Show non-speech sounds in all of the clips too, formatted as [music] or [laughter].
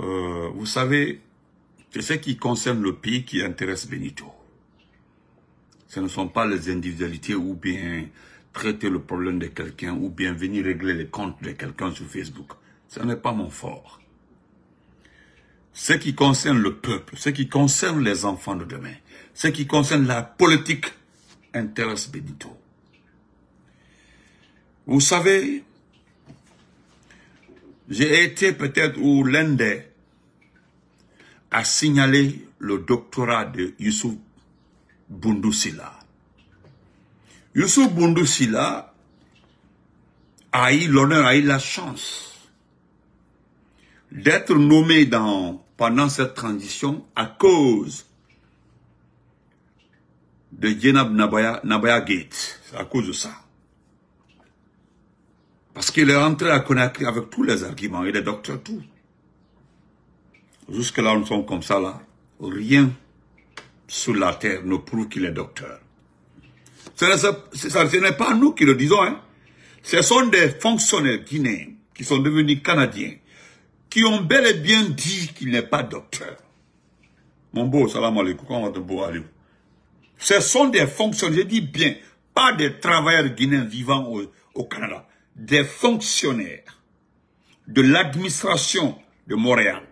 Euh, vous savez, c'est ce qui concerne le pays qui intéresse Benito. Ce ne sont pas les individualités ou bien traiter le problème de quelqu'un ou bien venir régler les comptes de quelqu'un sur Facebook. Ce n'est pas mon fort. Ce qui concerne le peuple, ce qui concerne les enfants de demain, ce qui concerne la politique intéresse Benito. Vous savez, j'ai été peut-être ou l'un des à signaler le doctorat de Youssouf bundusila Youssouf bundusila a eu l'honneur, a eu la chance d'être nommé pendant cette transition à cause de Jenab Nabaya, Nabaya C'est à cause de ça. Parce qu'il est rentré à Conakry avec tous les arguments, il est docteur tout. Jusque-là, nous sommes comme ça, là. Rien sur la terre ne prouve qu'il est docteur. Ce n'est pas nous qui le disons. Hein. Ce sont des fonctionnaires guinéens qui sont devenus canadiens, qui ont bel et bien dit qu'il n'est pas docteur. Mon beau, salam alaikum, comment va beau alaikum. Ce sont des fonctionnaires, je dis bien, pas des travailleurs guinéens vivant au Canada des fonctionnaires de l'administration de Montréal,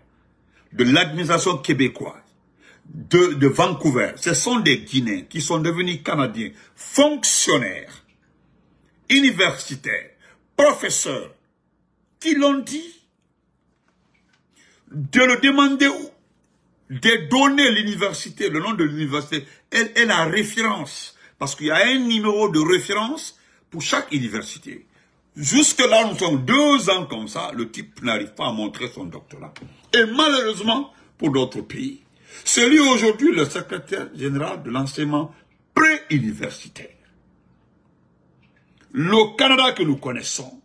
de l'administration québécoise, de, Vancouver, ce sont des Guinéens qui sont devenus Canadiens, fonctionnaires, universitaires, professeurs, qui l'ont dit, de le demander, de donner l'université, le nom de l'université, elle est la référence, parce qu'il y a un numéro de référence pour chaque université. Jusque-là, nous sommes deux ans comme ça, le type n'arrive pas à montrer son doctorat. Et malheureusement, pour d'autres pays, c'est aujourd'hui le secrétaire général de l'enseignement pré-universitaire. Le Canada que nous connaissons,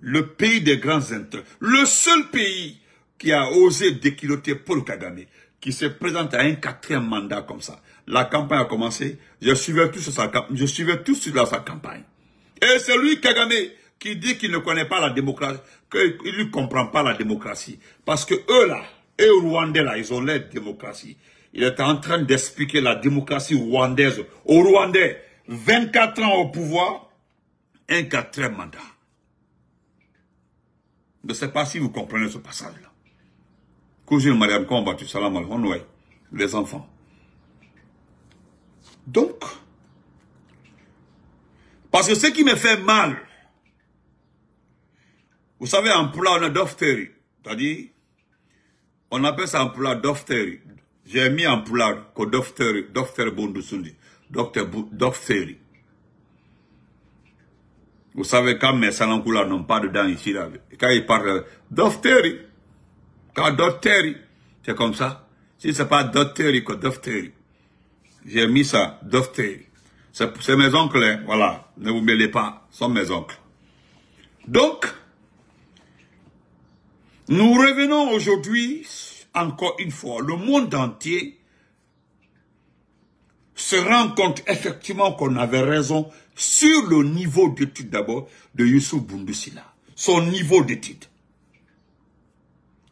le pays des grands intérêts, le seul pays qui a osé déquiloter Paul Kagame, qui se présente à un quatrième mandat comme ça. La campagne a commencé, je suivais tout sur sa, je suivais tout sur sa campagne. Et c'est lui, Kagame qui dit qu'il ne connaît pas la démocratie, qu'il ne comprend pas la démocratie. Parce que eux là, eux Rwandais là, ils ont leur démocratie. Il est en train d'expliquer la démocratie rwandaise aux Rwandais. 24 ans au pouvoir, un quatrième mandat. Je ne sais pas si vous comprenez ce passage-là. Cousine Mariam salam les enfants. Donc, parce que ce qui me fait mal, vous savez, en plat, on a dofteri. C'est-à-dire, on appelle ça en plat dofteri. J'ai mis en plat que dofteri, dofteri Vous savez, quand mes salankoulas n'ont pas de dents ici, là, quand ils parlent dofteri, quand dofteri, c'est comme ça. Si ce n'est pas dofteri que dofteri. J'ai mis ça, dofteri. C'est mes oncles, hein. voilà. Ne vous mêlez pas, ce sont mes oncles. Donc, nous revenons aujourd'hui, encore une fois, le monde entier se rend compte effectivement qu'on avait raison sur le niveau d'étude d'abord de Youssou Boundoussila, son niveau d'étude.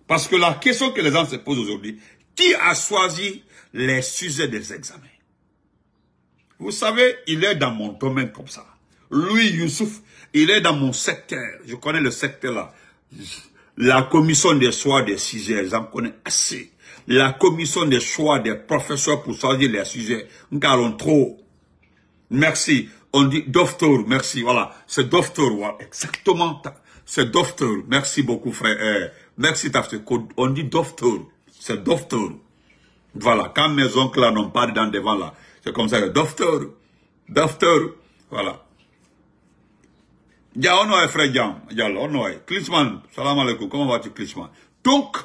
Parce que la question que les gens se posent aujourd'hui, qui a choisi les sujets des examens vous savez, il est dans mon domaine comme ça. Lui, Youssouf, il est dans mon secteur. Je connais le secteur là. La commission des choix des sujets, j'en connais assez. La commission des choix des professeurs pour choisir les sujets, nous allons trop. Merci. On dit Docteur, merci, voilà. C'est Docteur. Exactement. C'est Docteur. Merci beaucoup, frère. Eh, merci, Tafseko. On dit Docteur. C'est Docteur. Voilà. Quand mes oncles là n'ont pas dedans devant là, c'est comme ça que docteur, docteur, voilà. frère salam alaikum, comment vas-tu Klitschman Donc,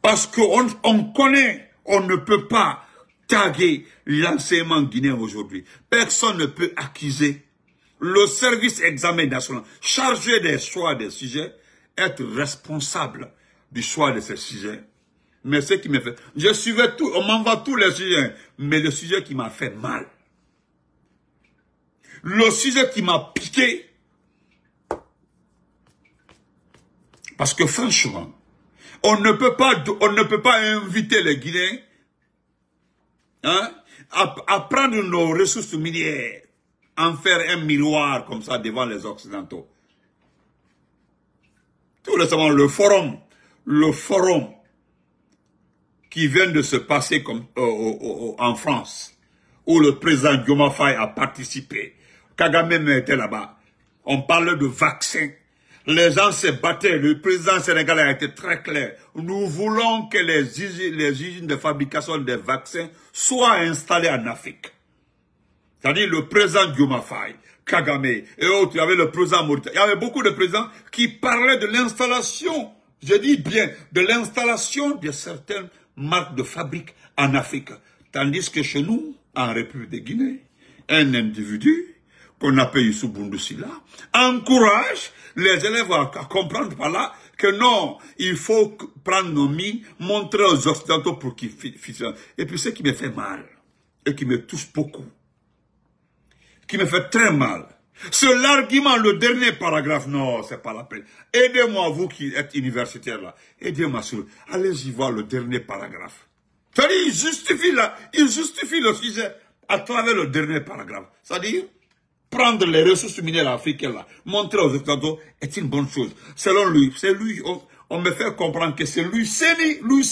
parce qu'on on connaît, on ne peut pas taguer l'enseignement guinéen aujourd'hui. Personne ne peut accuser le service examen national chargé des choix des sujets, être responsable du choix de ces sujets mais ce qui me fait... Je suivais tout, on m'envoie tous les sujets, mais le sujet qui m'a fait mal, le sujet qui m'a piqué, parce que franchement, on ne peut pas, on ne peut pas inviter les Guinéens hein, à, prendre nos ressources minières, en faire un miroir comme ça devant les Occidentaux. Tout récemment, le forum, le forum qui vient de se passer euh, en France, où le président Dioma a participé. Kagame était là-bas. On parlait de vaccins. Les gens se battaient. Le président sénégalais a été très clair. Nous voulons que les usines, de fabrication des vaccins soient installées en Afrique. C'est-à-dire le président Dioma Kagame et autres. Il y avait le président Mauritanie. Il y avait beaucoup de présidents qui parlaient de l'installation, je dis bien, de l'installation de certaines marque de fabrique en Afrique. Tandis que chez nous, en République de Guinée, un individu qu'on appelle Youssef encourage les élèves à, comprendre par là que non, il faut prendre nos mines, montrer aux Occidentaux pour qu'ils ça. Et puis ce qui me fait mal, et qui me touche beaucoup, qui me fait très mal, c'est l'argument, le dernier paragraphe. Non, c'est pas la peine. Aidez-moi, vous qui êtes universitaire là. Aidez-moi Allez-y voir le dernier paragraphe. C'est-à-dire, il justifie là, il justifie le sujet à travers le dernier paragraphe. C'est-à-dire, prendre les ressources minières africaines là, montrer aux étudiants, est une bonne chose. Selon lui, c'est lui, on, me fait comprendre que c'est lui, c'est lui,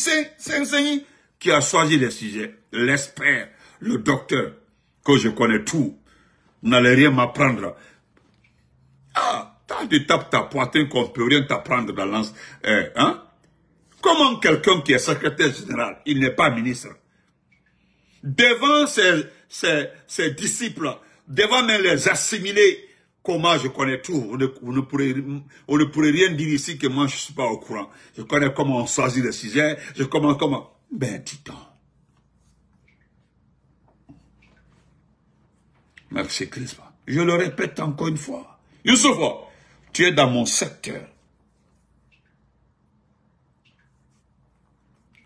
enseigné qui a choisi le sujet, l'expert, le docteur, que je connais tout vous n'allez rien m'apprendre. Ah, tant de tapes ta poitrine qu'on ne peut rien t'apprendre dans eh, hein? Comment quelqu'un qui est secrétaire général, il n'est pas ministre Devant ses, ses, disciples, devant même les assimilés, comment je connais tout, on ne, pourrait, on ne pourrait rien dire ici que moi je ne suis pas au courant. Je connais comment on choisit les sujets, je connais comment... Ben, dis Merci Christ. Je le répète encore une fois. Youssoufa, tu es dans mon secteur.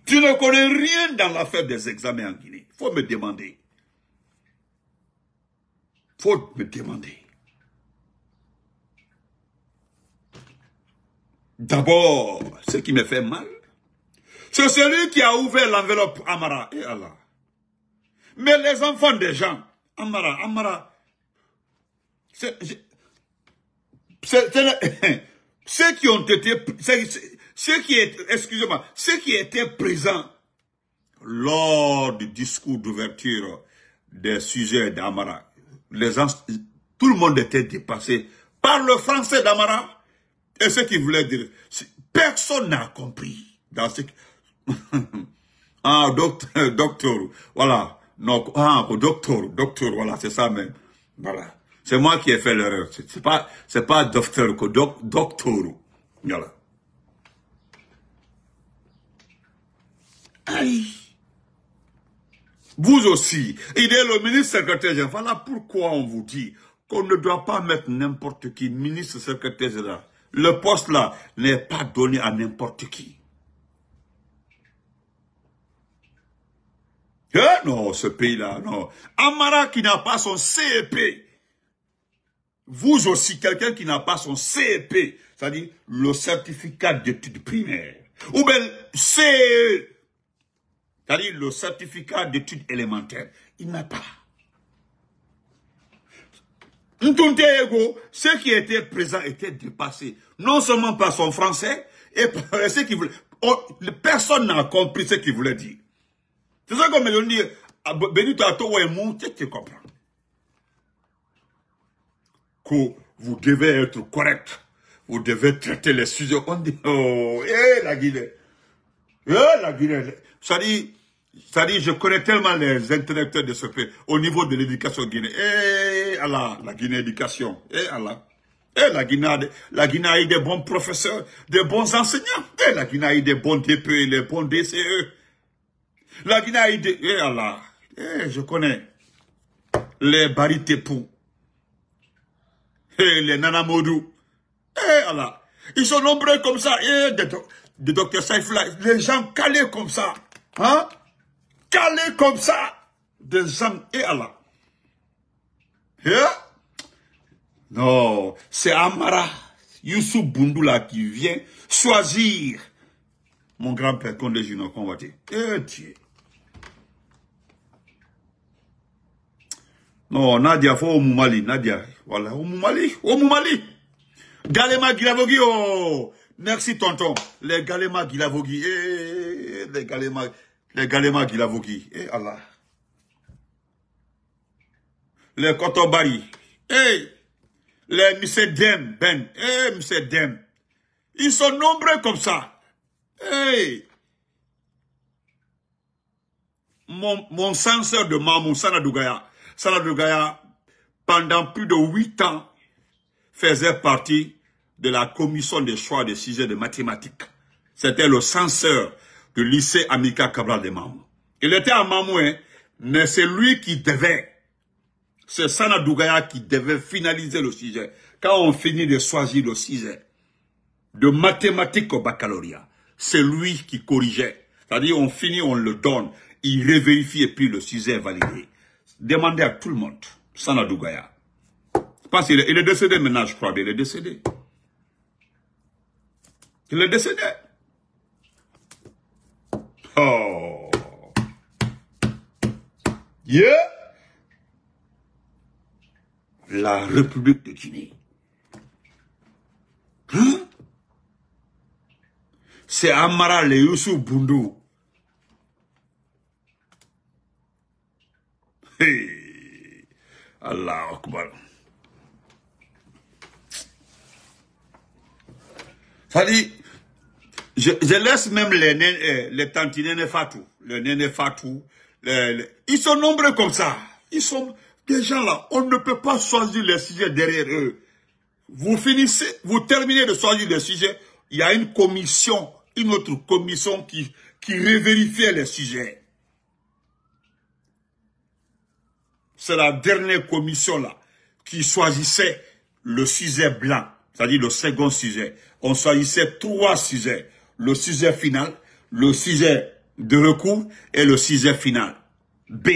Tu ne connais rien dans l'affaire des examens en Guinée. Faut me demander. Faut me demander. D'abord, ce qui me fait mal, c'est celui qui a ouvert l'enveloppe Amara et Allah. Mais les enfants des gens, Amara, Amara. [laughs] Ceux qui ont été, qui étaient, excusez-moi, ceux qui étaient présents lors du discours d'ouverture des sujets d'Amara, les tout le monde était dépassé par le français d'Amara et ce qu'il voulait dire. Personne n'a compris dans ce. ah, [laughs] docteur, voilà. Non, ah, docteur, docteur, voilà, c'est ça même. Voilà. C'est moi qui ai fait l'erreur. C'est pas, c'est pas docteur, docteur. Voilà. Aïe. Vous aussi, il est le ministre secrétaire général. Voilà pourquoi on vous dit qu'on ne doit pas mettre n'importe qui ministre secrétaire général. Le poste là n'est pas donné à n'importe qui. Non, ce pays-là, non. Amara qui n'a pas son CEP. Vous aussi, quelqu'un qui n'a pas son CEP, c'est-à-dire le certificat d'études primaires, ou bien CE, e, c'est-à-dire le certificat d'études élémentaires, il n'a pas. Ntunte ce qui était présent était dépassé, non seulement par son français, et par ce qui voulait. Oh, personne n'a compris ce qu'il voulait dire. C'est ça qu'on me dit, ah, béni toi, tu comprends. Que vous devez être correct. Vous devez traiter les sujets. On dit, oh, hé, eh, la Guinée. Hé, eh, la Guinée. Ça dit, ça dit, je connais tellement les intellectuels de ce pays au niveau de l'éducation guinée. Eh Allah, la Guinée éducation. Eh Allah. Eh la Guinée, la Guinée a eu des bons professeurs, des bons enseignants. Eh la Guinée a eu des bons DPE, des bons DCE. La Guinée a été... Eh Allah, eh, je connais les Baritepou. Eh, les Nanamodou. Eh Allah, ils sont nombreux comme ça. Eh, des, des docteurs Saifla, les gens calés comme ça. Hein? Calés comme ça. Des gens, eh Allah. Eh? Non, c'est Amara Youssou Bundula qui vient choisir mon grand-père qu'on est convoité. Eh Dieu. non oh, Nadia au Moumali, Nadia voilà au Moumali. Galema Gilavogi, oh merci tonton les Galema Gilavogi, eh, eh les Galema les Galema Gilavogi. eh Allah les Kotobari eh les Misedem, Ben eh Misedem. ils sont nombreux comme ça eh mon, mon censeur de Mamou Sana Sana Gaya, pendant plus de huit ans, faisait partie de la commission des choix des sujets de mathématiques. C'était le censeur du lycée Amika Cabral de Mamou. Il était à Mamou, mais c'est lui qui devait. C'est Sana Gaya qui devait finaliser le sujet. Quand on finit de choisir le sujet, de mathématiques au baccalauréat, c'est lui qui corrigeait. C'est-à-dire, on finit, on le donne, il révérifie et puis le sujet est validé. Demandez à tout le monde. Sanadou Gaya. Parce qu'il est, est décédé maintenant, je crois Il est décédé. Il est décédé. Oh. Yeah. La République de Guinée. Hein? C'est Amara Leoussou Boundou Allah Akbar. Ça je, laisse même les, eh, les, les Fatou, les Fatou. ils sont nombreux comme ça. Ils sont des gens là. On ne peut pas choisir les sujets derrière eux. Vous finissez, vous terminez de choisir les sujets. Il y a une commission, une autre commission qui, qui revérifie les sujets. c'est la dernière commission là qui choisissait le sujet blanc, c'est-à-dire le second sujet. On choisissait trois sujets. Le sujet final, le sujet de recours et le sujet final. B.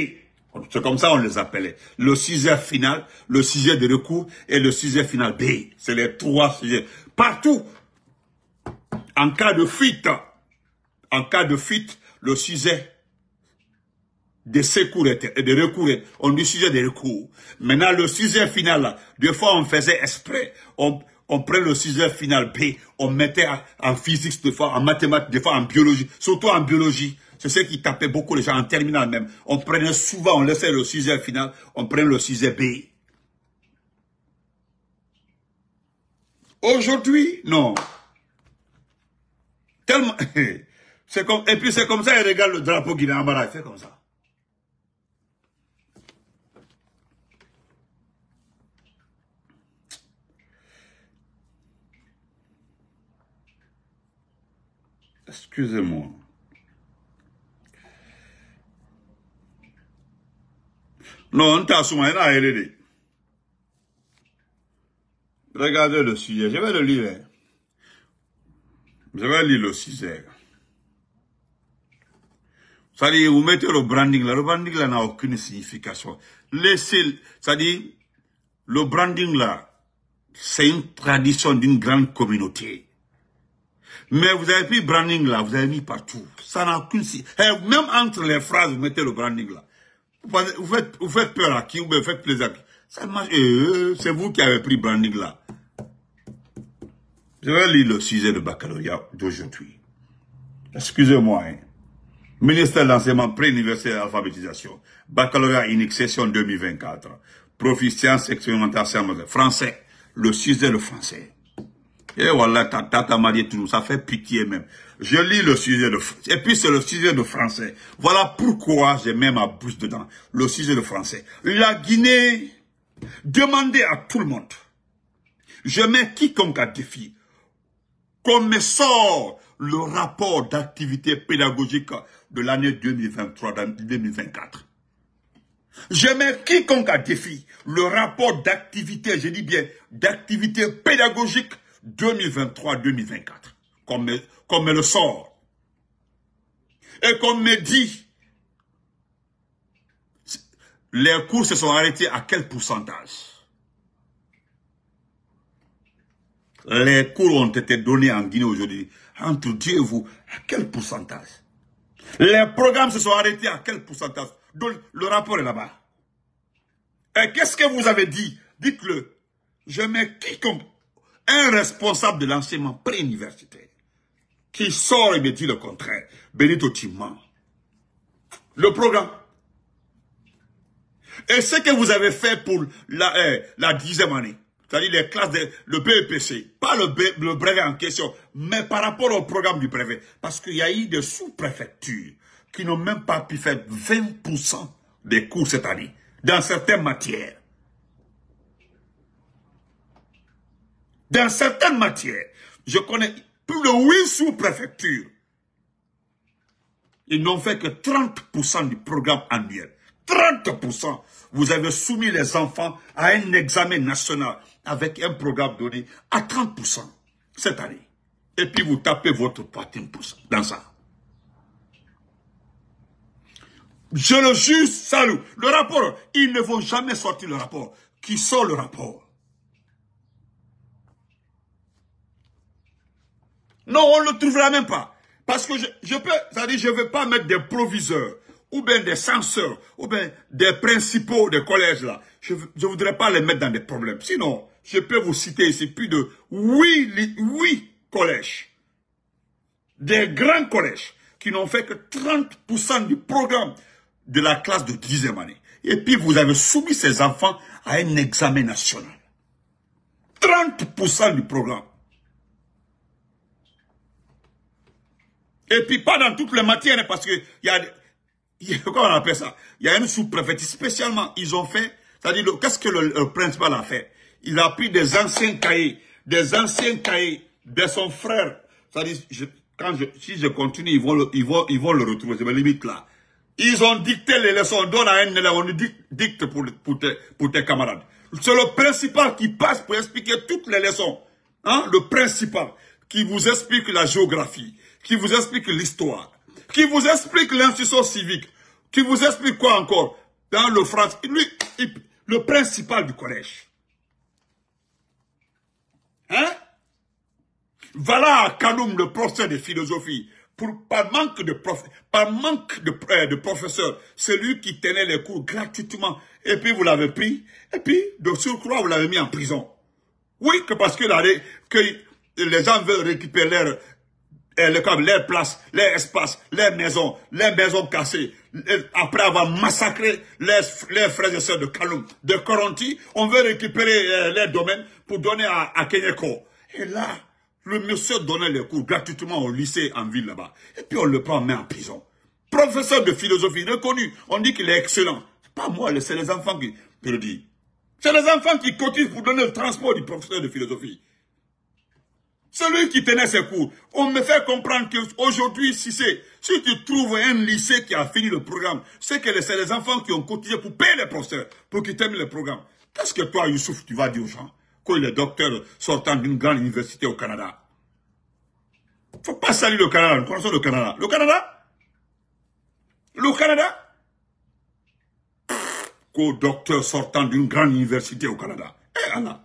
C'est comme ça on les appelait. Le sujet final, le sujet de recours et le sujet final B. C'est les trois sujets. Partout, en cas de fuite, en cas de fuite, le sujet de secours et de recours, on lui sujet de recours. Maintenant, le sujet final, deux fois on faisait exprès, on, on prenait le sujet final B, on mettait en physique, des fois en mathématiques, des fois en biologie, surtout en biologie. C'est ce qui tapait beaucoup les gens en terminale même. On prenait souvent, on laissait le 6 sujet final, on prenait le sujet B. Aujourd'hui, non. Tellement... [laughs] et puis c'est comme ça, il regarde le drapeau est en fait comme ça. Excusez-moi. Non, Regardez le sujet, je vais le lire. Hein. Je vais lire le sujet. Ça dit, vous mettez le branding là. Le branding là n'a aucune signification. Laissez, cest à le branding là, c'est une tradition d'une grande communauté. Mais vous avez pris branding là, vous avez mis partout. Ça n'a aucune... Eh, même entre les phrases, vous mettez le branding là. Vous faites, peur à qui Vous faites plaisir à qui Ça marche. Eh, eh, c'est vous qui avez pris branding là. Je vais lire le sujet de baccalauréat d'aujourd'hui. Excusez-moi. Hein. Ministère de l'enseignement université et alphabétisation. Baccalauréat in session 2024. Profit science expérimentation français. Le sujet le français. Et voilà, tata mariée tout, ça fait pitié même. Je lis le sujet de Et puis c'est le sujet de français. Voilà pourquoi j'ai même ma bouche dedans. Le sujet de français. La Guinée, demandez à tout le monde. Je mets quiconque à défi. Qu'on me sort le rapport d'activité pédagogique de l'année 2023-2024. Je mets quiconque à défi le rapport d'activité, je dis bien, d'activité pédagogique 2023-2024, comme, comme le sort. Et comme me dit, les cours se sont arrêtés à quel pourcentage Les cours ont été donnés en Guinée aujourd'hui. Entre Dieu et vous, à quel pourcentage Les programmes se sont arrêtés à quel pourcentage le rapport est là-bas. Et qu'est-ce que vous avez dit Dites-le. Je mets quiconque un responsable de l'enseignement préuniversitaire qui sort et me dit le contraire. Benito Le programme. Et ce que vous avez fait pour la, euh, dixième année, c'est-à-dire les classes, de, le BEPC, pas le brevet en question, mais par rapport au programme du brevet, parce qu'il y a eu des sous-préfectures qui n'ont même pas pu faire 20% des cours cette année, dans certaines matières. Dans certaines matières, je connais plus de 8 sous-préfectures. Ils n'ont fait que 30% du programme annuel. 30%. Vous avez soumis les enfants à un examen national avec un programme donné à 30% cette année. Et puis vous tapez votre poitrine dans ça. Je le juge, salut. Le rapport, ils ne vont jamais sortir le rapport. Qui sort le rapport Non, on ne le trouvera même pas. Parce que je, peux, c'est-à-dire, je ne veux pas mettre des proviseurs, ou bien des censeurs, ou bien des principaux des collèges là. Je ne voudrais pas les mettre dans des problèmes. Sinon, je peux vous citer ici plus de huit, huit collèges. Des grands collèges qui n'ont fait que 30% du programme de la classe de 10e année. Et puis vous avez soumis ces enfants à un examen national. 30% du programme. Et puis pas dans toutes les matières, parce que il y a, comment on appelle ça Il y a une sous préfète spécialement. Ils ont fait, c'est-à-dire qu'est-ce que le, principal a fait Il a pris des anciens cahiers, des anciens cahiers de son frère. C'est-à-dire, quand si je continue, ils vont, le, ils vont, ils vont le retrouver. C'est ma limite là. Ils ont dicté les leçons. On donne à un on dicte, dicte pour, tes, pour tes camarades. C'est le principal qui passe pour expliquer toutes les leçons. Hein? Le principal qui vous explique la géographie, qui vous explique l'histoire, qui vous explique l'institution civique, qui vous explique quoi encore dans le France. Lui, le principal du collège. Hein Voilà à Kaloum, le professeur de philosophie. Pour, par manque de prof, par manque de, euh, de professeur, celui qui tenait les cours gratuitement, et puis vous l'avez pris, et puis de surcroît vous l'avez mis en prison. Oui, que parce que, que les gens veulent récupérer leur, les les places, les espaces, les maisons, les maisons cassées, après avoir massacré les, frères et sœurs de Kaloum, de Coronti, on veut récupérer euh, les domaines pour donner à, à Kenyeko. Et là, le monsieur donnait les cours gratuitement au lycée en ville là-bas. Et puis on le prend met en prison. Professeur de philosophie reconnu, on dit qu'il est excellent. Pas moi, c'est les enfants qui... le disent. C'est les enfants qui cotisent pour donner le transport du professeur de philosophie. Celui qui tenait ses cours, on me fait comprendre qu'aujourd'hui, si c'est, si tu trouves un lycée qui a fini le programme, c'est que c'est les enfants qui ont cotisé pour payer les professeurs, pour qu'ils terminent le programme. Qu'est-ce que toi, Youssouf, tu vas dire aux gens quand il est docteur sortant d'une grande université au Canada Il Faut pas saluer le Canada, nous connaissons le Canada. Le Canada Le Canada Qu'au docteur sortant d'une grande université au Canada Eh Allah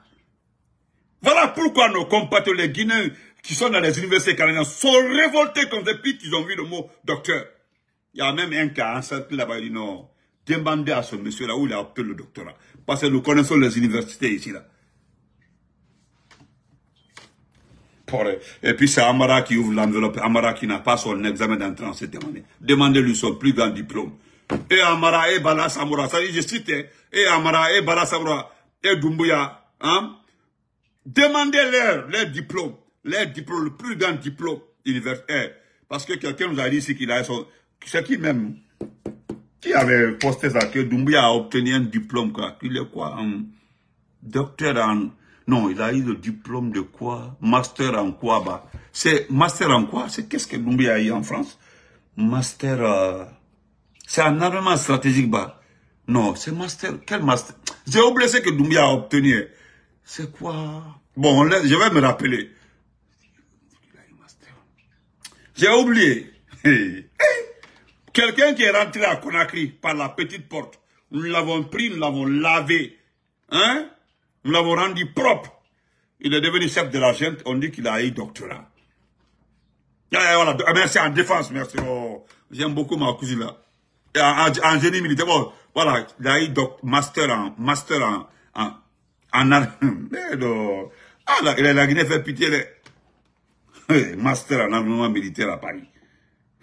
voilà pourquoi nos compatriotes, les Guinéens qui sont dans les universités canadiennes, sont révoltés comme depuis qu'ils ont vu le mot docteur. Il y a même un cas, un certain là-bas, il dit non, demandez à ce monsieur-là où il a obtenu le doctorat. Parce que nous connaissons les universités ici, là. Et puis c'est Amara qui ouvre l'enveloppe. Amara qui n'a pas son examen en cette année. Demandez-lui son plus grand diplôme. Et Amara, et Balas Amora, ça dit, je cite, et Amara, et Balas Amora, et Dumbuya, hein, Demandez-leur leur diplôme, leur diplôme, le plus grand diplôme universitaire. Parce que quelqu'un nous a dit ici qu'il a son... C'est qui même Qui avait posté ça Que Doumbia a obtenu un diplôme, quoi. Il est quoi Un docteur en... Non, il a eu le diplôme de quoi Master en quoi, bah C'est master en quoi C'est qu'est-ce que Doumbia a eu en France Master... Euh, c'est un armement stratégique, bah. Non, c'est master... Quel master J'ai oublié ce que Doumbia a obtenu. C'est quoi Bon, je vais me rappeler. J'ai oublié. [laughs] Quelqu'un qui est rentré à Conakry par la petite porte. Nous l'avons pris, nous l'avons lavé. Hein Nous l'avons rendu propre. Il est devenu chef de la gente. On dit qu'il a eu doctorat. Ah, ah, merci en défense. Merci. Oh, j'aime beaucoup ma cousine là. En, génie militaire. voilà. Il a eu doc, master en, master en en [laughs] mais Ah, la, Guinée fait pitié. Les... [laughs] Master en armement militaire à Paris.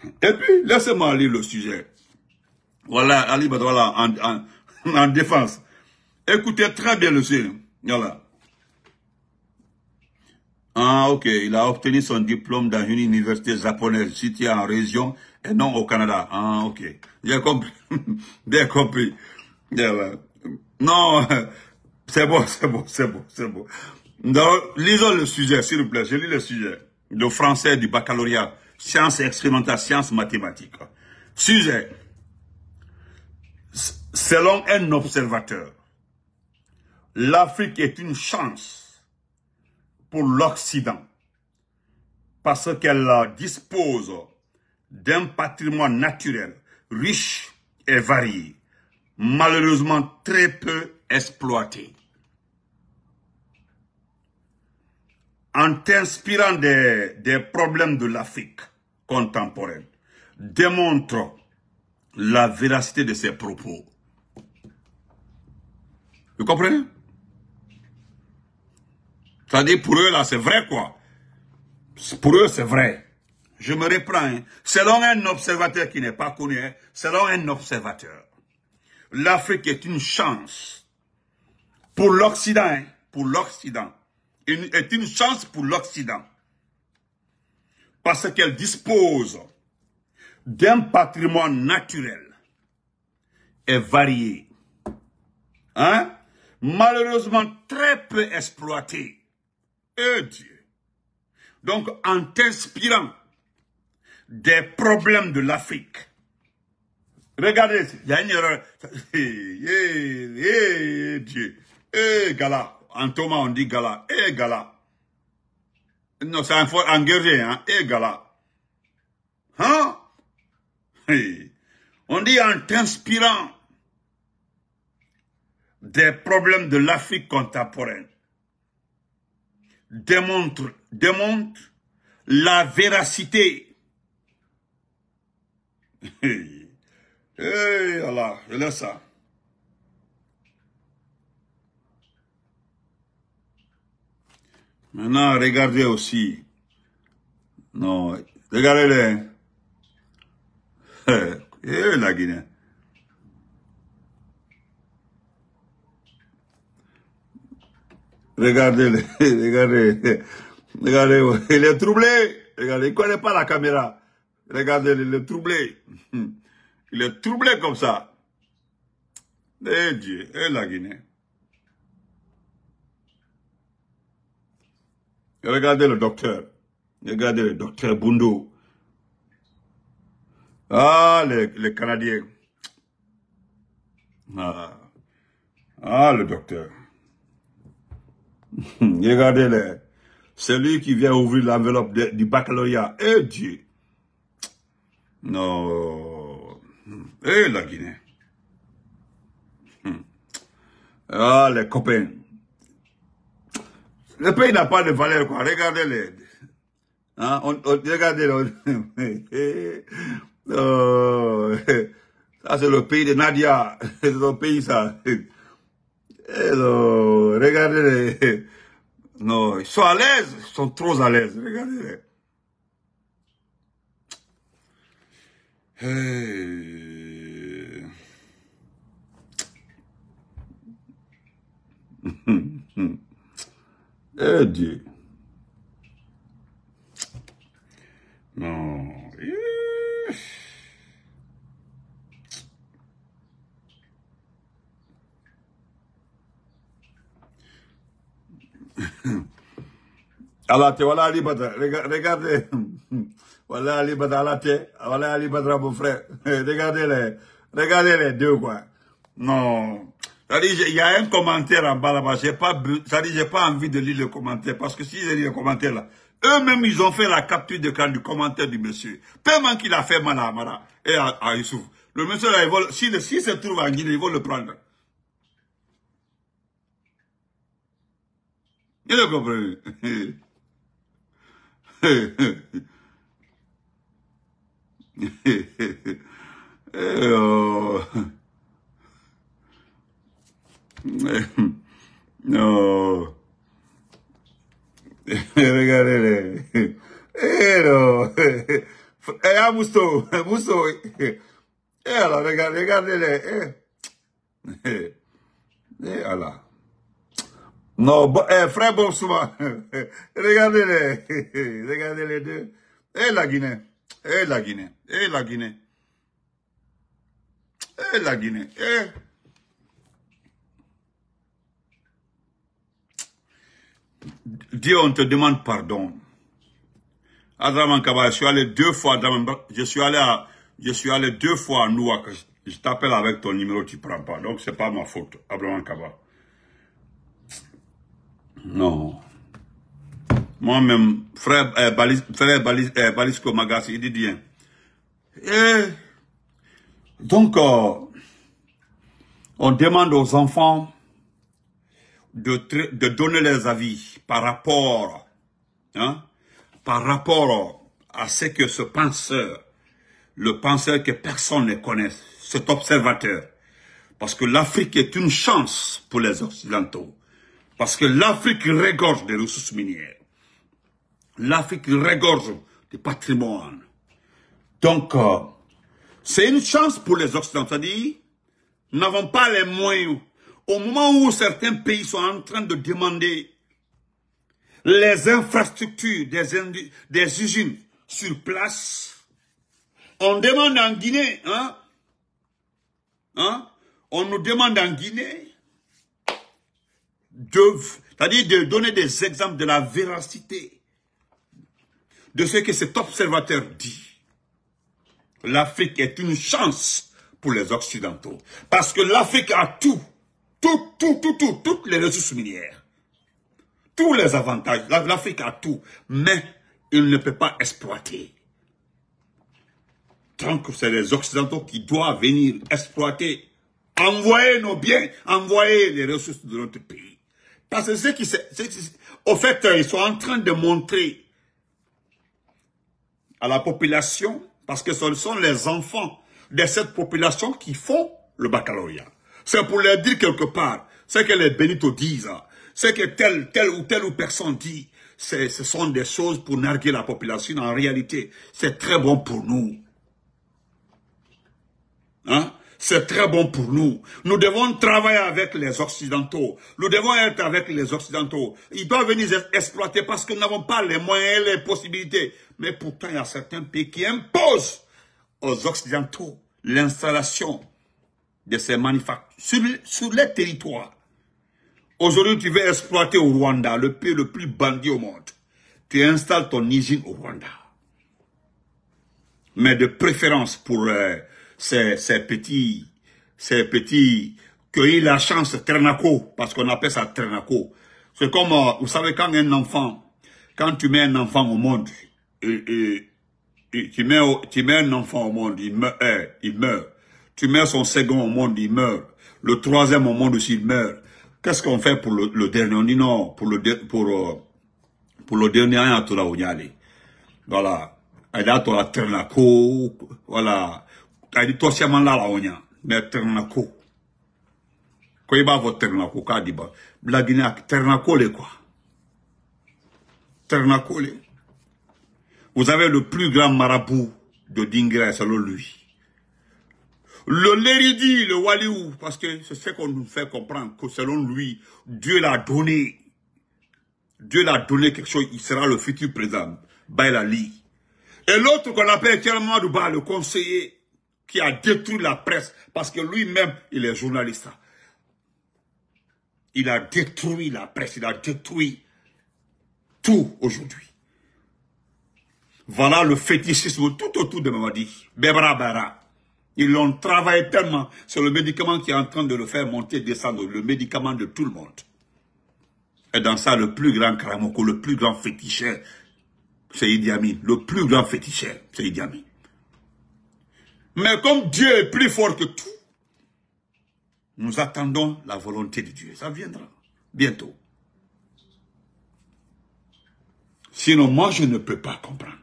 Et puis, laissez-moi lire le sujet. Voilà, Ali Badouala en, en, [laughs] en, défense. Écoutez très bien le sujet. Voilà. Ah, ok. Il a obtenu son diplôme dans une université japonaise située en région et non au Canada. Ah, ok. J'ai compris. Bien compris. Non, c'est bon, c'est bon, c'est bon, c'est bon. Donc, lisons le sujet, s'il vous plaît. Je lis le sujet. Le français du baccalauréat. Sciences expérimentales, sciences mathématiques. Sujet. Selon un observateur, l'Afrique est une chance pour l'Occident parce qu'elle dispose d'un patrimoine naturel riche et varié, malheureusement très peu exploité. en t'inspirant des, problèmes de l'Afrique contemporaine, démontre la véracité de ses propos. Vous comprenez C'est-à-dire, pour eux, là, c'est vrai, quoi. Pour eux, c'est vrai. Je me reprends. Hein. Selon un observateur qui n'est pas connu, hein, selon un observateur, l'Afrique est une chance pour l'Occident, hein, pour l'Occident, est une chance pour l'Occident. Parce qu'elle dispose d'un patrimoine naturel et varié. Hein? Malheureusement très peu exploité. Eh Dieu. Donc en t'inspirant des problèmes de l'Afrique, regardez, il y a une erreur. [laughs] Eh, eh, eh Dieu. Eh gala en Thomas, on dit Gala. Eh, Gala. Non, c'est un fort en hein. Eh, Gala. Hein? On dit en t'inspirant des problèmes de l'Afrique contemporaine démontre, démontre la véracité. [laughs] Eh. hey, Allah, je laisse ça. Maintenant, regardez aussi. Non, regardez-les. [laughs] Eh, la Guinée. Regardez-les, [laughs] regardez, regardez, [laughs] il est troublé. Regardez, il ne connaît pas la caméra. Regardez, il est troublé. Il est troublé comme ça. Eh Dieu, Eh la Guinée. Regardez le docteur. Regardez le docteur Bundo. Ah, les, Canadiens. Ah. ah, le docteur. [laughs] Regardez les. Celui qui vient ouvrir l'enveloppe du baccalauréat. Eh Dieu. Non. Eh la Guinée. Hmm. Ah, les copains. Le pays n'a pas de valeur, quoi. Regardez-les. Hein? regardez les hein, [laughs] oh. Ça, c'est le pays de Nadia. [laughs] C'est le pays, ça. Eh, Regardez-les. Non, ils sont à l'aise. Ils sont trop à l'aise. Regardez-les. Hey. Eh. [laughs] Eddie. No. Alate wala alibata. Regardez. Voilà alibata alate. Voilà alibata mon frère. Regardez les. Regardez les deux quoi. Non. il y a un commentaire en bas là-bas. J'ai pas, pas envie de lire le commentaire parce que si je lis le commentaire là, eux-mêmes, ils ont fait la capture de du commentaire du monsieur. Peu Tellement qu'il a fait mal à Amara et à, à Le monsieur là, se trouve en Guinée, il va le prendre. Il le compris. [laughs] Eh oh. [laughs] no. Regardez les. Eh non. Eh, ah, Mousto. Eh, alors, regardez, regardez les. Eh. Eh, [laughs] eh alors. Non, eh, frère Bobsuma. regardez les. [laughs] regardez les deux. Eh, la Guinée. Eh, la Guinée. Eh, la Guinée. Eh, la Guinée. Eh. Dieu, on te demande pardon. Adramankaba, je suis allé deux fois, je suis allé à, je suis allé deux fois à Nouak. Je t'appelle avec ton numéro, tu ne prends pas. Donc, c'est pas ma faute, Adramankaba. Non. Moi-même, frère, eh, eh, Balisco Magassi, il dit bien. Et, eh. donc, euh, on demande aux enfants de, de donner leurs avis par rapport, hein, par à ce que ce penseur, le penseur que personne ne connaît, cet observateur, parce que l'Afrique est une chance pour les Occidentaux, parce que l'Afrique regorge des ressources minières, l'Afrique regorge du patrimoine. Donc, euh, c'est une chance pour les Occidentaux, cest à n'avons pas les moyens. Au moment où certains pays sont en train de demander les infrastructures des, des usines sur place. On demande en Guinée, hein? Hein? On nous demande en Guinée de, c'est-à-dire de donner des exemples de la véracité de ce que cet observateur dit. L'Afrique est une chance pour les Occidentaux. Parce que l'Afrique a tout, tout, tout, tout, tout, toutes les ressources minières tous les avantages. L'Afrique a tout, mais il ne peut pas exploiter. Donc, c'est les Occidentaux qui doivent venir exploiter, envoyer nos biens, envoyer les ressources de notre pays. Parce que ce qui, au fait, ils sont en train de montrer à la population, parce que ce sont les enfants de cette population qui font le baccalauréat. C'est pour leur dire quelque part ce que les Benito disent ce que telle, ou telle ou personne dit, ce sont des choses pour narguer la population. En réalité, c'est très bon pour nous. Hein? C'est très bon pour nous. Nous devons travailler avec les Occidentaux. Nous devons être avec les Occidentaux. Ils doivent venir exploiter parce que nous n'avons pas les moyens et les possibilités. Mais pourtant, il y a certains pays qui imposent aux Occidentaux l'installation de ces manufactures sur les territoires. Aujourd'hui, tu veux exploiter au Rwanda, le pays le plus bandit au monde. Tu installes ton usine au Rwanda. Mais de préférence pour euh, ces, petits, ces petits, cueillir la chance Ternaco parce qu'on appelle ça Ternaco. C'est comme, euh, vous savez, quand un enfant, quand tu mets un enfant au monde, tu, mets, un enfant au monde, il meurt, euh, il meurt. Tu mets son second au monde, il meurt. Le troisième au monde aussi, il meurt. Qu'est-ce qu'on fait pour le, le, dernier On dit non, pour le, pour, euh, pour le dernier, tout on y allait, Voilà. Aida Tora Ternako, voilà. là on y a mais Ternako. Quoi il va voir Ternako, Ternaco, dit Guinée, bah, Ternako, les quoi Ternako, les. Vous avez le plus grand marabout de Dingra, c'est lui. Le Léridi, le Waliou, parce que c'est ce qu'on nous fait comprendre, que selon lui, Dieu l'a donné. Dieu l'a donné quelque chose, il sera le futur président, Bailali. Et l'autre qu'on appelle tellement Duba, le conseiller, qui a détruit la presse, parce que lui-même, il est journaliste. Il a détruit la presse, il a détruit tout aujourd'hui. Voilà le fétichisme tout autour de Mamadi. Bebra Bara. Ils l'ont travaillé tellement. sur le médicament qui est en train de le faire monter, descendre. Le médicament de tout le monde. Et dans ça, le plus grand Kramoko, le plus grand féticheur, c'est Idi Amin. Le plus grand féticheur, c'est Idi Amin. Mais comme Dieu est plus fort que tout, nous attendons la volonté de Dieu. Ça viendra bientôt. Sinon, moi, je ne peux pas comprendre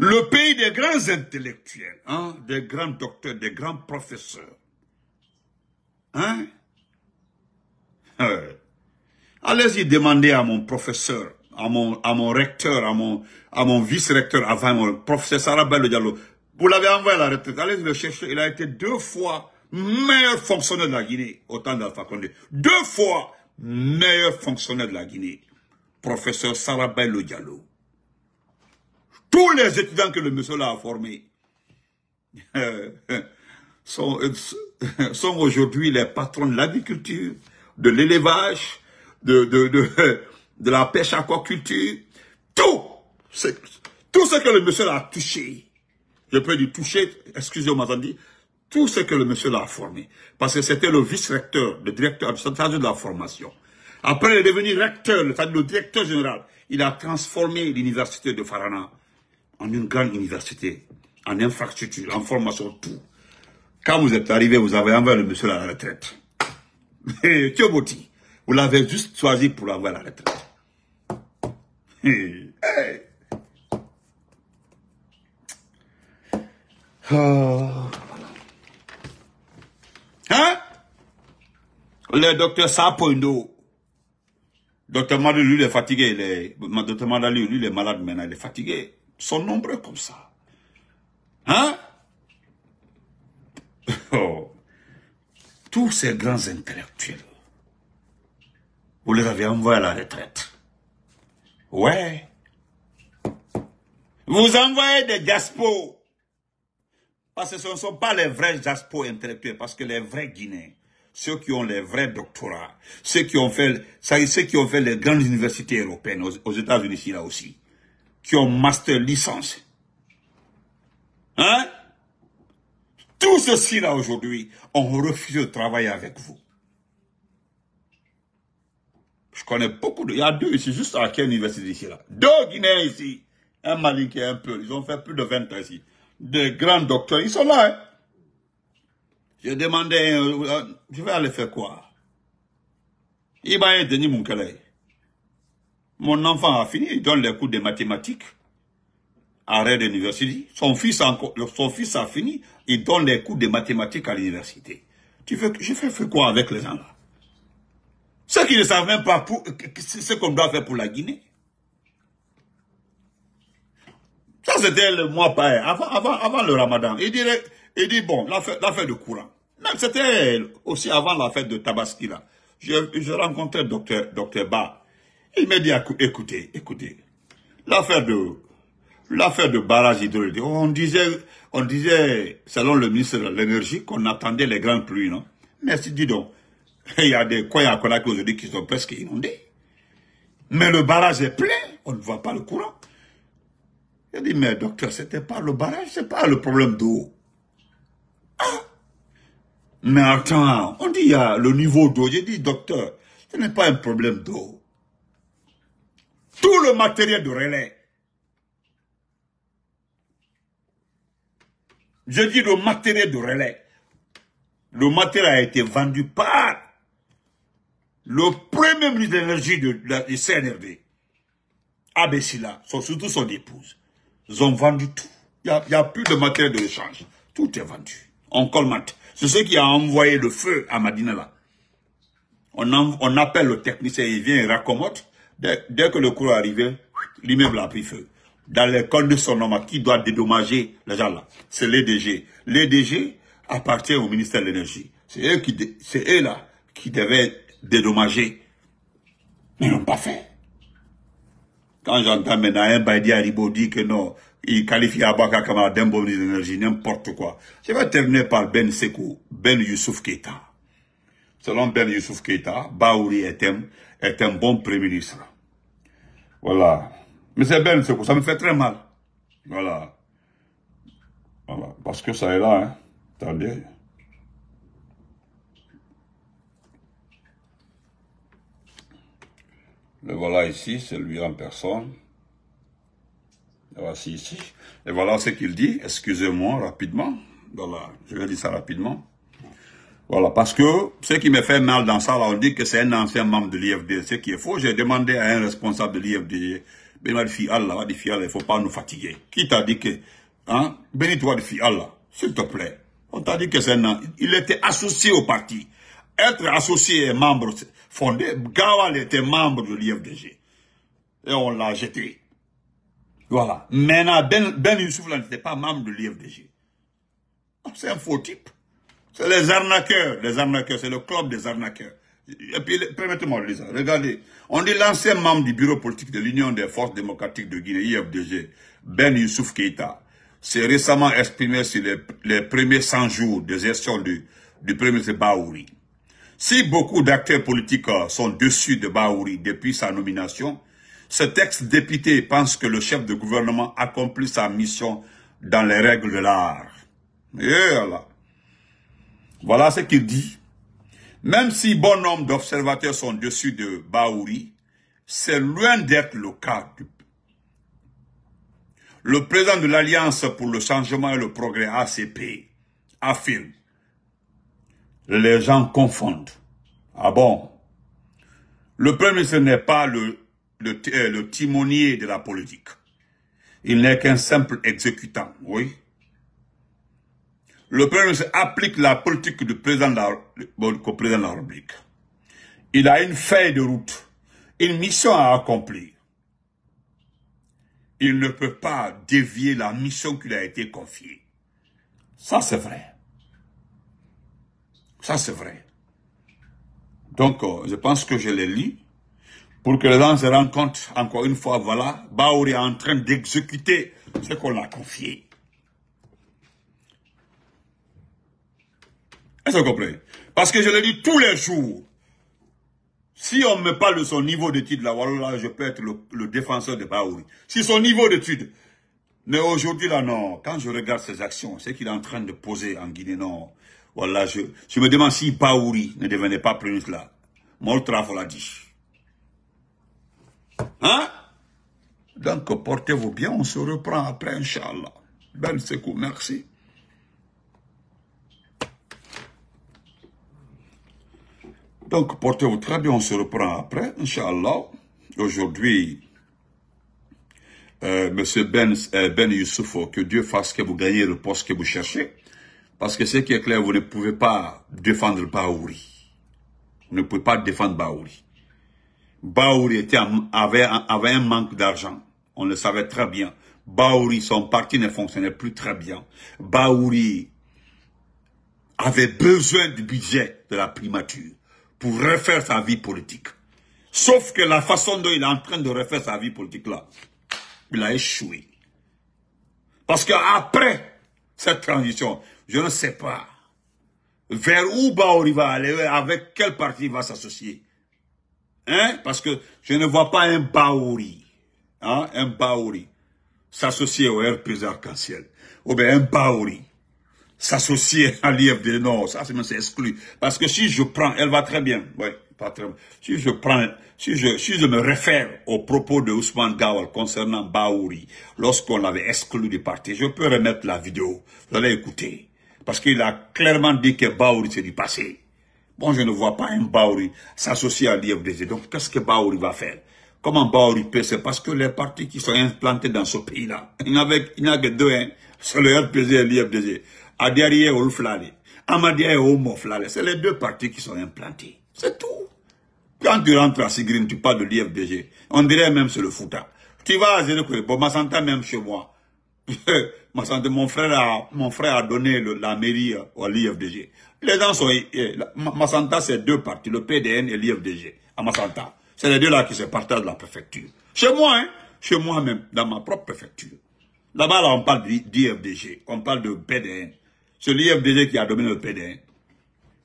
le pays des grands intellectuels, hein, des grands docteurs, des grands professeurs. Hein? [laughs] Allez-y demander à mon professeur, à mon, à mon recteur, à mon, à mon vice-recteur, à mon professeur Sarabelle Diallo. Vous l'avez envoyé à la retraite. Allez le chercher. Il a été deux fois meilleur fonctionnaire de la Guinée au temps d'Alpha Condé. Deux fois meilleur fonctionnaire de la Guinée. Professeur Sarabelle Diallo tous les étudiants que le monsieur l'a a formés euh, [laughs] sont, euh, sont aujourd'hui les patrons de l'agriculture, de l'élevage, de, de, de, [laughs] la pêche aquaculture, tout, tout ce que le monsieur a touché, je peux dire touché, excusez-moi, dit, tout ce que le monsieur l'a formé. Parce que c'était le vice-recteur, le directeur de la formation. Après, il est devenu recteur, le, le directeur général. Il a transformé l'université de Farana en une grande université, en infrastructure, en formation, tout. Quand vous êtes arrivé, vous avez envoyé le monsieur à la retraite. [laughs] Et eh, vous l'avez juste choisi pour l'envoyer la retraite. [laughs] Eh. Ah, hein? Le docteur Sapondo. Docteur Mali, lui, il est fatigué. Le docteur lui, il est malade maintenant, il est fatigué sont nombreux comme ça. Hein [laughs] oh. Tous ces grands intellectuels, vous les avez envoyés à la retraite. Ouais. Vous envoyez des diaspos. Parce que ce ne sont pas les vrais diaspos intellectuels, parce que les vrais Guinéens, ceux qui ont les vrais doctorats, ceux qui ont fait, ceux qui ont fait les grandes universités européennes, aux États-Unis, là aussi, qui ont master licence. Hein? Tout ceci là aujourd'hui, on refuse de travailler avec vous. Je connais beaucoup de... Il y a deux ici, juste à quelle université ici là. Deux Guinéens ici. Un Mali qui est un peu. Ils ont fait plus de 20 ans ici. Des grands docteurs, ils sont là. Hein? Je demandais, euh, euh, je vais aller faire quoi? Il m'a Denis Moukele. Mon enfant a fini, il donne les cours de mathématiques à l'université. Son fils, son fils a fini, il donne les cours de mathématiques à l'université. Tu veux je fais, quoi avec les gens là Ceux qui ne savent même pas pour, ce qu'on doit faire pour la Guinée. Ça, c'était le mois pas. avant, le ramadan. Il, dit, bon, la fête, de courant. Même c'était aussi avant la fête de Tabaski là. Je, je rencontrais docteur, docteur Ba il m'a dit, écoutez, écoutez, l'affaire de, l'affaire de barrage hydraulique, on disait, on disait, selon le ministre de l'Énergie, qu'on attendait les grandes pluies, non? Mais si, dis donc, [laughs] il y a des coins à Conakry aujourd'hui qui sont presque inondés. Mais le barrage est plein, on ne voit pas le courant. Il dit, mais docteur, c'était pas le barrage, c'est pas le problème d'eau. Hein? Mais attends, on dit, il y a le niveau d'eau. J'ai dit, docteur, ce n'est pas un problème d'eau tout le matériel de relais. Je dis le matériel de relais. Le matériel a été vendu par le premier ministre de l'énergie de, CNRD, Abessila, surtout son épouse. Ils ont vendu tout. Il n'y a, plus de matériel de change, Tout est vendu. On colmate. C'est ce qui a envoyé le feu à Madinala. On, appelle le technicien, il vient, il raccommode. Dès, que le courant est arrivé, l'immeuble a pris feu. Dans les comptes de son qui doit dédommager les gens là C'est l'EDG. L'EDG appartient au ministère de l'Énergie. C'est eux, qui, c'est là qui devaient dédommager. Mais ils n'ont pas fait. Quand j'entends maintenant un Baïdi Aribo dire que non, il qualifie Abaka comme d'un bon ministre de l'énergie, n'importe quoi. Je vais terminer par Ben Sekou, Ben Youssouf Keita. Selon Ben Youssouf Keita, Baouri est un bon premier ministre. Voilà. Mais c'est belle, Ça me fait très mal. Voilà. Voilà. Parce que ça est là, hein. Attendez. Le voilà ici, c'est lui en personne. voici ici. Et voilà ce qu'il dit. Excusez-moi, rapidement. Voilà. Je vais dire ça rapidement. Voilà, parce que ce qui me fait mal dans ça, là, on dit que c'est un ancien membre de l'IFDG. ce qui est faux. J'ai demandé à un responsable de l'IFD, Benoît Allah, il ne faut pas nous fatiguer. Qui t'a dit que, hein, bénis-toi de Allah, s'il te plaît. On t'a dit que c'est un Il était associé au parti. Être associé et membre fondé, Gawal était membre de l'IFDG. Et on l'a jeté. Voilà. Maintenant, Ben, ben n'était pas membre de l'IFDG. Ah, c'est un faux type les arnaqueurs. Les arnaqueurs, c'est le club des arnaqueurs. Et puis, permettez-moi, de dire, regardez. On dit l'ancien membre du bureau politique de l'Union des forces démocratiques de Guinée, IFDG, Ben Youssouf Keïta, s'est récemment exprimé sur les, premiers 100 jours de gestion du, du premier ministre Baouri. Si beaucoup d'acteurs politiques euh, sont dessus de Baouri depuis sa nomination, ce texte député pense que le chef de gouvernement accomplit sa mission dans les règles de l'art. Et là, voilà ce qu'il dit. Même si bon nombre d'observateurs sont dessus de Baouri, c'est loin d'être le cas. Le président de l'Alliance pour le changement et le progrès ACP affirme les gens confondent. Ah bon Le premier ce n'est pas le, euh, le timonier de la politique. Il n'est qu'un simple exécutant, oui le Premier applique la politique du président de la, République. Il a une feuille de route, une mission à accomplir. Il ne peut pas dévier la mission qui lui a été confiée. Ça, c'est vrai. Ça, c'est vrai. Donc, euh, je pense que je l'ai lu pour que les gens se rendent compte, encore une fois, voilà, Baouri est en train d'exécuter ce qu'on a confié. Parce que je le dis tous les jours. Si on me parle de son niveau d'études, là, voilà, je peux être le, défenseur de Baouri. Si son niveau d'étude mais aujourd'hui, là, non, quand je regarde ses actions, ce qu'il est en train de poser en Guinée, non, voilà, je, me demande si Baouri ne devenait pas plus là. Mon travail l'a dit. Hein Donc, portez-vous bien, on se reprend après, Inch'Allah. Ben secours. merci. Donc, portez-vous très bien, on se reprend après, Inch'Allah. Aujourd'hui, euh, Monsieur Ben, euh, ben que Dieu fasse que vous gagnez le poste que vous cherchez. Parce que ce qui est clair, vous ne pouvez pas défendre Baouri. Vous ne pouvez pas défendre Baouri. Baouri avait, avait un manque d'argent. On le savait très bien. Baouri, son parti ne fonctionnait plus très bien. Baouri avait besoin du budget de la primature pour refaire sa vie politique. Sauf que la façon dont il est en train de refaire sa vie politique là, il a échoué. Parce qu'après cette transition, je ne sais pas vers où Baori va aller, avec quel parti il va s'associer. Hein? Parce que je ne vois pas un Baori, hein? un Baori s'associer au RPZ arc-en-ciel. Ou bien un Baori s'associer à l'IFD. Non, ça c'est exclu. Parce que si je prends, elle va très bien. Oui, pas très bien. Si je prends, si je, si je me réfère aux propos de Ousmane Gawal concernant Baouri, lorsqu'on l'avait exclu du parti, je peux remettre la vidéo. Vous allez écouter. Parce qu'il a clairement dit que Baouri c'est du passé. Bon, je ne vois pas un Baouri s'associer à l'IFDG. Donc, qu'est-ce que Baouri va faire Comment Baouri peut C'est parce que les partis qui sont implantés dans ce pays-là, il n'y a que deux, hein, c'est le RPG et l'IFDG. Adiarie ou au fila Amadiya c'est les deux partis qui sont implantés c'est tout quand tu rentres à Sigrin tu parles de l'IFDG on dirait même c'est le fouta tu vas à Zénékoé bon Massanta même chez moi [laughs] mon frère a mon frère a donné la mairie euh, à l'IFDG les gens sont eh, eh, Massanta c'est deux partis le PDN et l'IFDG à Massanta c'est les deux là qui se partagent la préfecture chez moi hein chez moi même dans ma propre préfecture là-bas là on parle d'IFDG on parle de PDN c'est l'IFDG qui a dominé le PD.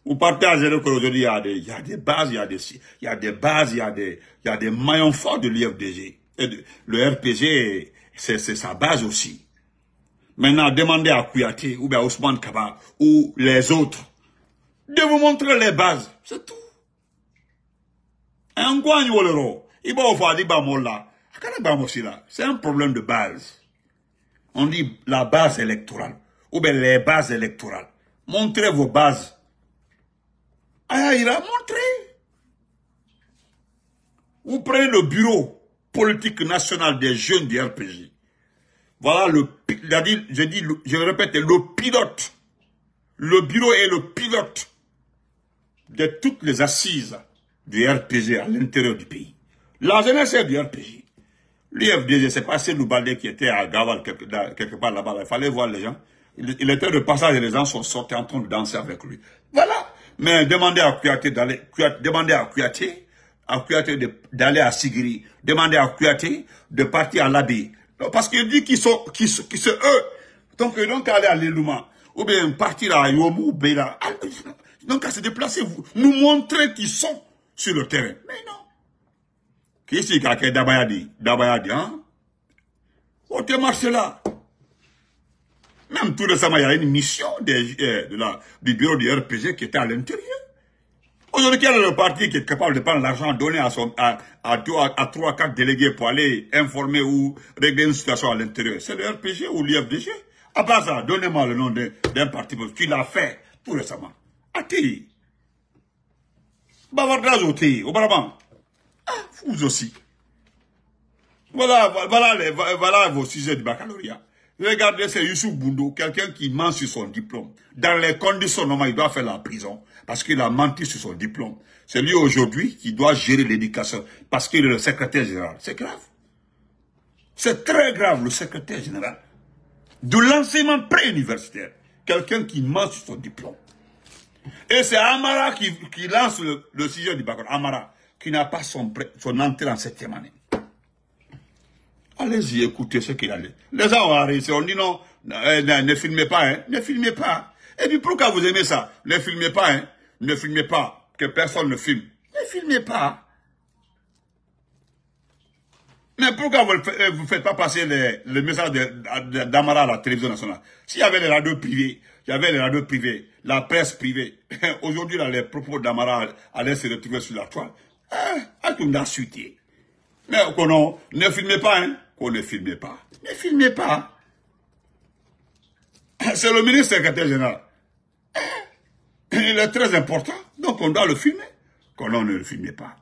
Vous partez à aujourd'hui, il il y a des bases, il y a des, il y a des bases, il y a des, il y a des maillons forts de l'IFDG. Le RPG, c'est sa base aussi. Maintenant, demandez à Kouyaté ou bien à Ousmane Kaba ou les autres de vous montrer les bases. C'est tout. C'est un problème de base. On dit la base électorale ou bien les bases électorales. Montrez vos bases. Ah, il a montré. Vous prenez le bureau politique national des jeunes du RPG. Voilà le, je dis, je répète, le pilote. Le bureau est le pilote de toutes les assises du RPG à l'intérieur du pays. La jeunesse du RPG. L'UFDG, c'est pas Loubalé qui était à Gaval, quelque part là-bas. Il fallait voir les gens. Il, était de passage et les gens sont sortis en train de danser avec lui. Voilà. Mais demandez à Kouyaté d'aller, demandez à Kouyaté, à d'aller à Sigiri, demandez à Kouyaté de partir à l'abbaye. Parce qu'il dit qu'ils sont, eux. Donc, ils sont, qu'à Donc, aller à Liluma. ou bien partir à Yomou, Béla. Donc, ah, qu'à se déplacer, vous, nous montrer qu'ils sont sur le terrain. Mais non. Qu'est-ce qu'il y a Dabayadi? Dabayadi, hein? On te marche là. Même tout récemment, il y a une mission euh, de la, du bureau du RPG qui était à l'intérieur. Aujourd'hui, quel est le parti qui est capable de prendre l'argent donné à, son, à, à, deux, à, trois, quatre délégués pour aller informer ou régler une situation à l'intérieur C'est le RPG ou l'IFDG À part ça, donnez-moi le nom d'un parti qui Tu l'as fait tout récemment. Ati. Bavardage au thé, au barabant. Ah, vous aussi. Voilà, voilà, les, voilà vos sujets du baccalauréat. Regardez, c'est Yusuf Bundo, quelqu'un qui ment sur son diplôme. Dans les conditions normales, il doit faire la prison parce qu'il a menti sur son diplôme. C'est lui aujourd'hui qui doit gérer l'éducation parce qu'il est le secrétaire général. C'est grave. C'est très grave, le secrétaire général. De pré-universitaire. Quelqu'un qui ment sur son diplôme. Et c'est Amara qui, lance le, le sujet du Amara, qui n'a pas son, son entrée en septième année. Allez-y, écoutez ce qu'il a Les gens ont arrêté, on dit non, eh, ne, filmez pas, hein, ne filmez pas. Et puis pourquoi vous aimez ça Ne filmez pas, hein, ne filmez pas, que personne ne filme. Ne filmez pas. Mais pourquoi vous ne eh, faites pas passer le message messages d'Amara à la télévision nationale S'il y avait les radios privées, il y avait les radios privées, la presse privée. [laughs] Aujourd'hui, les propos d'Amara allaient se retrouver sur la toile. Hein? Ah, tout l'a suité. Mais non, ne filmez pas, hein qu'on ne filmait pas. Ne filmez pas. Ah, c'est le ministre secrétaire général. Ah, il est très important, donc on doit le filmer. Qu'on ne le filmait pas.